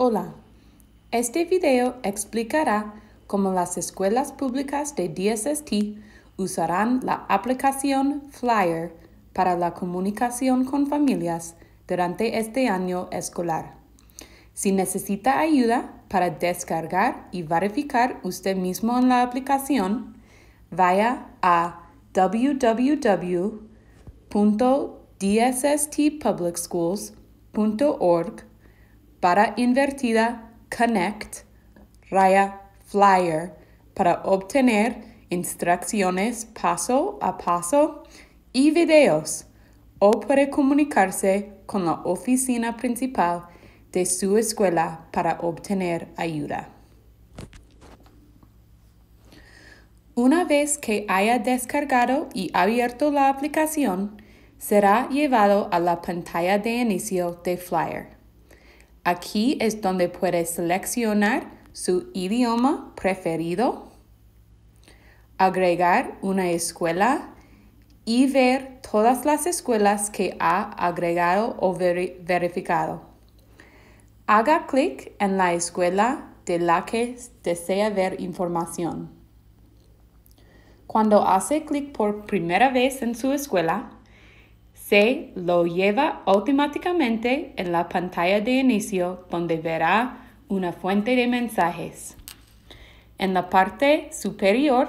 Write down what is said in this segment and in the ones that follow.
Hola, este video explicará cómo las escuelas públicas de DSST usarán la aplicación Flyer para la comunicación con familias durante este año escolar. Si necesita ayuda para descargar y verificar usted mismo en la aplicación, vaya a www.dsstpublicschools.org para invertida connect raya flyer para obtener instrucciones paso a paso y videos o puede comunicarse con la oficina principal de su escuela para obtener ayuda. Una vez que haya descargado y abierto la aplicación, será llevado a la pantalla de inicio de Flyer. Aquí es donde puede seleccionar su idioma preferido, agregar una escuela y ver todas las escuelas que ha agregado o verificado. Haga clic en la escuela de la que desea ver información. Cuando hace clic por primera vez en su escuela, se lo lleva automáticamente en la pantalla de inicio donde verá una fuente de mensajes. En la parte superior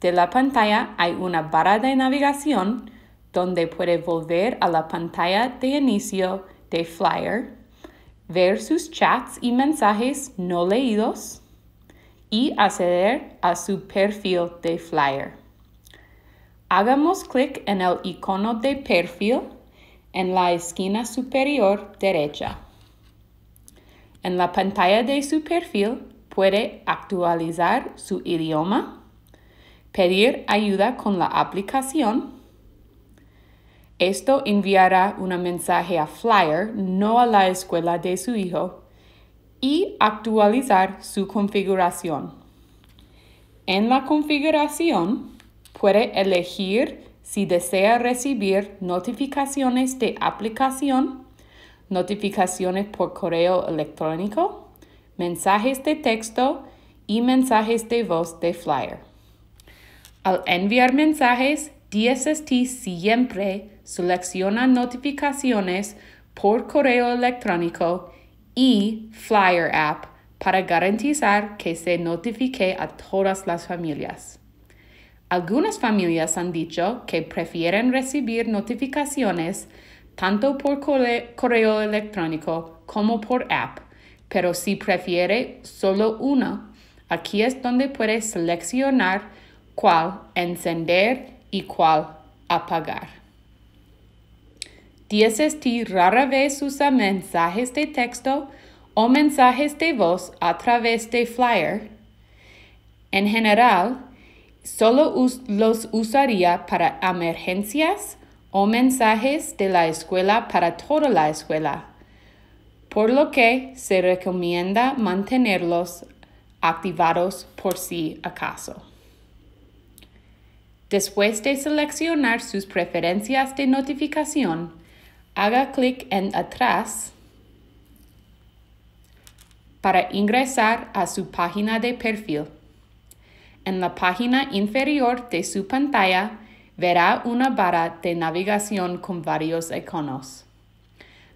de la pantalla hay una barra de navegación donde puede volver a la pantalla de inicio de Flyer, ver sus chats y mensajes no leídos y acceder a su perfil de Flyer. Hagamos clic en el icono de perfil en la esquina superior derecha. En la pantalla de su perfil puede actualizar su idioma, pedir ayuda con la aplicación. Esto enviará un mensaje a Flyer, no a la escuela de su hijo, y actualizar su configuración. En la configuración, Puede elegir si desea recibir notificaciones de aplicación, notificaciones por correo electrónico, mensajes de texto y mensajes de voz de flyer. Al enviar mensajes, DSST siempre selecciona notificaciones por correo electrónico y flyer app para garantizar que se notifique a todas las familias. Algunas familias han dicho que prefieren recibir notificaciones tanto por correo electrónico como por app, pero si prefiere solo una, aquí es donde puede seleccionar cuál encender y cuál apagar. DSST rara vez usa mensajes de texto o mensajes de voz a través de Flyer. En general, Solo los usaría para emergencias o mensajes de la escuela para toda la escuela, por lo que se recomienda mantenerlos activados por si acaso. Después de seleccionar sus preferencias de notificación, haga clic en Atrás para ingresar a su página de perfil. En la página inferior de su pantalla verá una barra de navegación con varios iconos.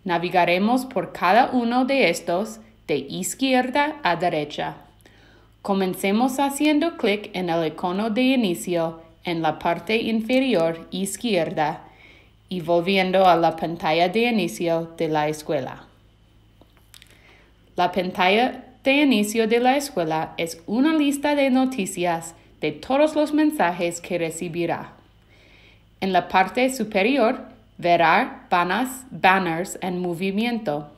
Navigaremos por cada uno de estos de izquierda a derecha. Comencemos haciendo clic en el icono de inicio en la parte inferior izquierda y volviendo a la pantalla de inicio de la escuela. La pantalla de este inicio de la escuela es una lista de noticias de todos los mensajes que recibirá. En la parte superior verá banners, banners en movimiento.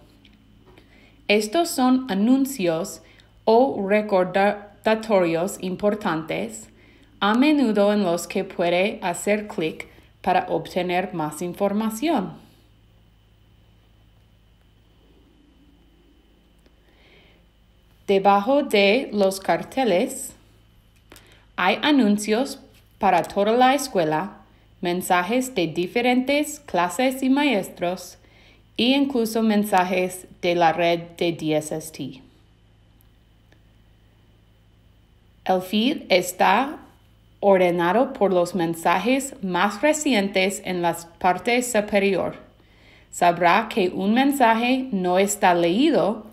Estos son anuncios o recordatorios importantes, a menudo en los que puede hacer clic para obtener más información. Debajo de los carteles hay anuncios para toda la escuela, mensajes de diferentes clases y maestros, e incluso mensajes de la red de DSST. El feed está ordenado por los mensajes más recientes en la parte superior. Sabrá que un mensaje no está leído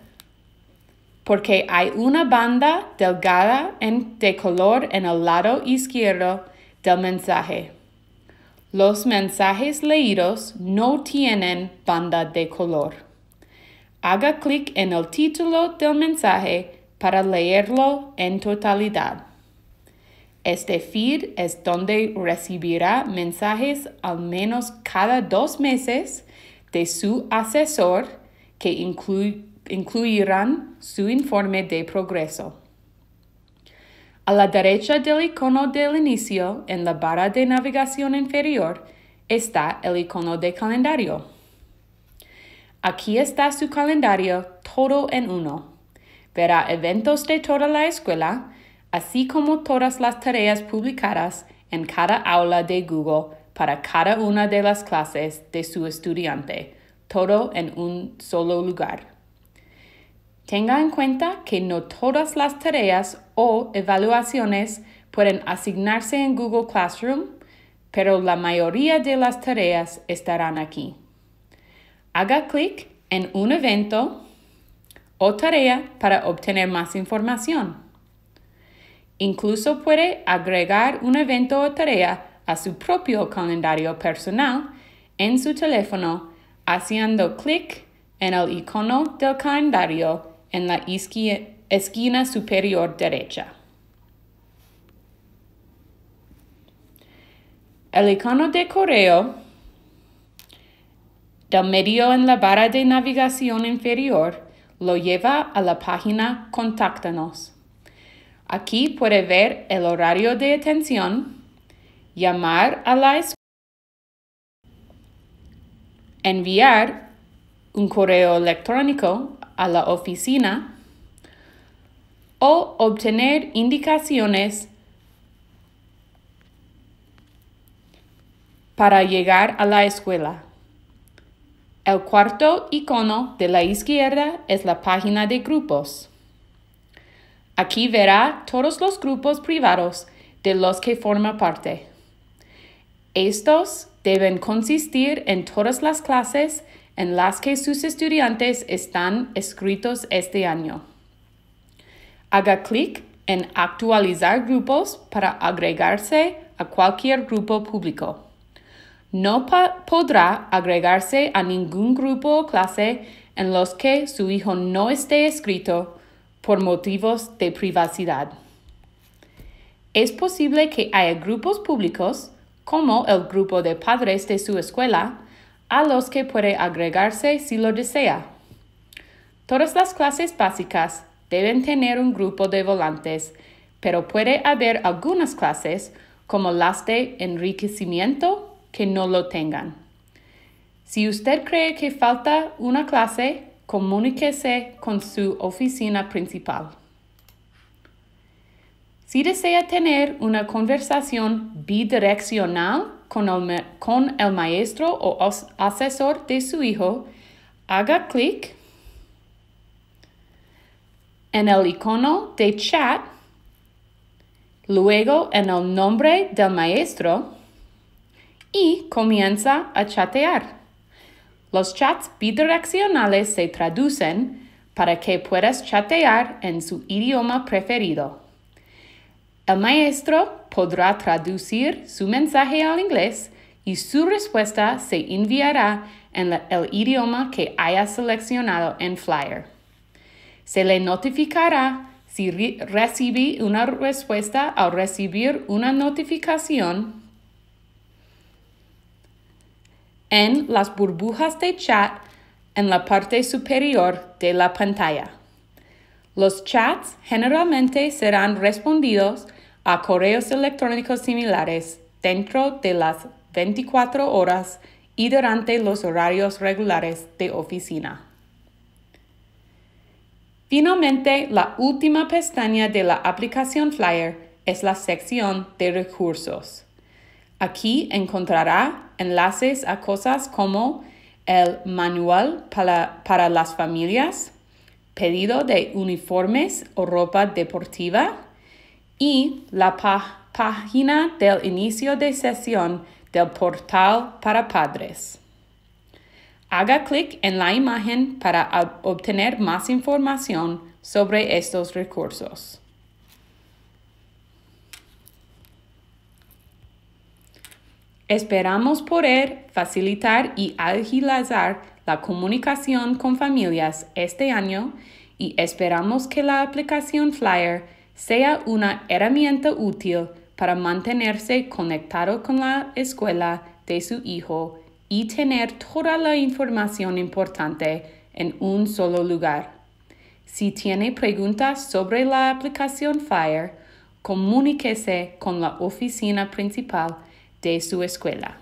porque hay una banda delgada de color en el lado izquierdo del mensaje. Los mensajes leídos no tienen banda de color. Haga clic en el título del mensaje para leerlo en totalidad. Este feed es donde recibirá mensajes al menos cada dos meses de su asesor que incluye incluirán su informe de progreso. A la derecha del icono del inicio, en la barra de navegación inferior, está el icono de calendario. Aquí está su calendario todo en uno. Verá eventos de toda la escuela, así como todas las tareas publicadas en cada aula de Google para cada una de las clases de su estudiante, todo en un solo lugar. Tenga en cuenta que no todas las tareas o evaluaciones pueden asignarse en Google Classroom, pero la mayoría de las tareas estarán aquí. Haga clic en un evento o tarea para obtener más información. Incluso puede agregar un evento o tarea a su propio calendario personal en su teléfono haciendo clic en el icono del calendario en la esquina superior derecha. El icono de correo del medio en la barra de navegación inferior lo lleva a la página Contáctanos. Aquí puede ver el horario de atención, llamar a la escuela, enviar un correo electrónico a la oficina o obtener indicaciones para llegar a la escuela. El cuarto icono de la izquierda es la página de grupos. Aquí verá todos los grupos privados de los que forma parte. Estos deben consistir en todas las clases en las que sus estudiantes están escritos este año. Haga clic en Actualizar grupos para agregarse a cualquier grupo público. No podrá agregarse a ningún grupo o clase en los que su hijo no esté escrito por motivos de privacidad. Es posible que haya grupos públicos, como el grupo de padres de su escuela, a los que puede agregarse si lo desea. Todas las clases básicas deben tener un grupo de volantes, pero puede haber algunas clases, como las de enriquecimiento, que no lo tengan. Si usted cree que falta una clase, comuníquese con su oficina principal. Si desea tener una conversación bidireccional, con el, maestro o asesor de su hijo, haga clic en el icono de chat, luego en el nombre del maestro y comienza a chatear. Los chats bidireccionales se traducen para que puedas chatear en su idioma preferido. El maestro podrá traducir su mensaje al inglés y su respuesta se enviará en el idioma que haya seleccionado en Flyer. Se le notificará si recibí una respuesta o recibir una notificación en las burbujas de chat en la parte superior de la pantalla. Los chats generalmente serán respondidos a correos electrónicos similares dentro de las 24 horas y durante los horarios regulares de oficina. Finalmente, la última pestaña de la aplicación Flyer es la sección de recursos. Aquí encontrará enlaces a cosas como el manual para, para las familias, pedido de uniformes o ropa deportiva, y la página del inicio de sesión del portal para padres. Haga clic en la imagen para obtener más información sobre estos recursos. Esperamos poder facilitar y agilizar la comunicación con familias este año y esperamos que la aplicación Flyer sea una herramienta útil para mantenerse conectado con la escuela de su hijo y tener toda la información importante en un solo lugar. Si tiene preguntas sobre la aplicación Fire, comuníquese con la oficina principal de su escuela.